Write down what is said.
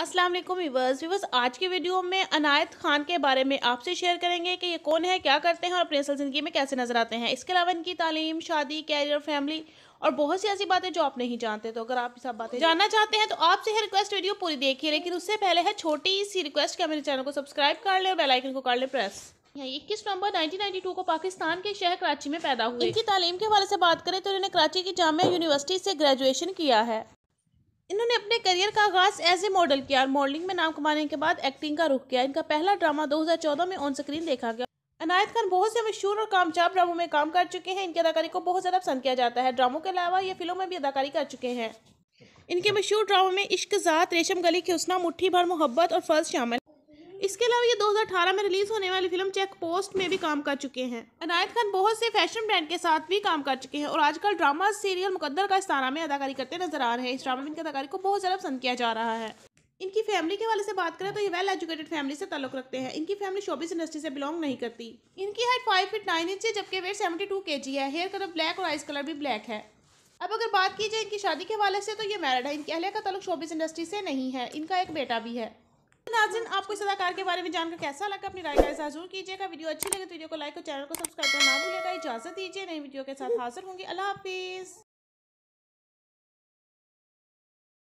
Aslam viewers viewers आज की video में अनायत खान के बारे में आपसे शेयर करेंगे कि ये कौन है क्या करते हैं और अपनी असल ज़िंदगी में कैसे नज़र आते हैं इसके अलावा इनकी तालीम शादी कैरियर फैमिली और बहुत सी ऐसी बातें जो आप नहीं जानते तो अगर आप सब बातें जानना चाहते हैं तो आपसे है रिक्वेस्ट वीडियो पूरी देखिए लेकिन उससे पहले है छोटी सी रिक्वेस्ट क्या मेरे चैनल को सब्सक्राइब कर लें और बेलाइकन को कर लें प्रेस इक्कीस नवंबर 1992 को पाकिस्तान के शहर कराची में पैदा हुए इनकी तालीम के हवाले से बात करें तो इन्होंने कराची की जामिया यूनिवर्सिटी से ग्रेजुएशन किया है इन्होंने अपने करियर का आगाज एज ए मॉडल किया और मॉडलिंग में नाम कमाने के बाद एक्टिंग का रुख किया इनका पहला ड्रामा 2014 में ऑन स्क्रीन देखा गया अनायत खान बहुत से मशहूर और कामचाब ड्रामों में काम कर चुके हैं इनकी अदाकारी को बहुत ज़्यादा पसंद किया जाता है ड्रामों के अलावा ये फिल्मों में भी अदाकारी कर चुके हैं इनके मशहूर ड्रामों में इश्क ज़ात रेशम गली उसना मुठ्ठी भर मोहब्बत और फर्ज शामिल इसके अलावा ये 2018 में रिलीज होने वाली फिल्म चेक पोस्ट में भी काम कर चुके हैं अनायत खान बहुत से फैशन ब्रांड के साथ भी काम कर चुके हैं और आजकल ड्रामा सीरियल मुकद्दर का इस्ताना में अदाकारी करते नजर आ रहे हैं इस ड्रामा में इनकी अदाकारी को बहुत ज़्यादा पसंद किया जा रहा है इनकी फैमिली के वाले से बात करें तो ये वेल एजुकेटेड फैमिली से ताल्लुक रखते हैं इनकी फैमिली शोबिस इंडस्ट्री से बिलोंग नहीं करती इनकी height five feet nine inch है जबकि weight seventy two K G है हेयर कलर ब्लैक और आइस कलर भी ब्लैक है अब अगर बात की जाए इनकी शादी के हवाले से तो ये मैरिड है इनकी अहलिया का ताल्लुक शोबिस इंडस्ट्री से नहीं है इनका एक बेटा भी है नाजिन आपको इस अदाकार के बारे में जानकर कैसा लगा अपनी राय का जरूर कीजिएगा वीडियो अच्छी लगे तो वीडियो को लाइक और चैनल को सब्सक्राइब करना ना भूलिएगा इजाजत दीजिए नई वीडियो के साथ हाजिर होंगी अल्लाह हाफिज़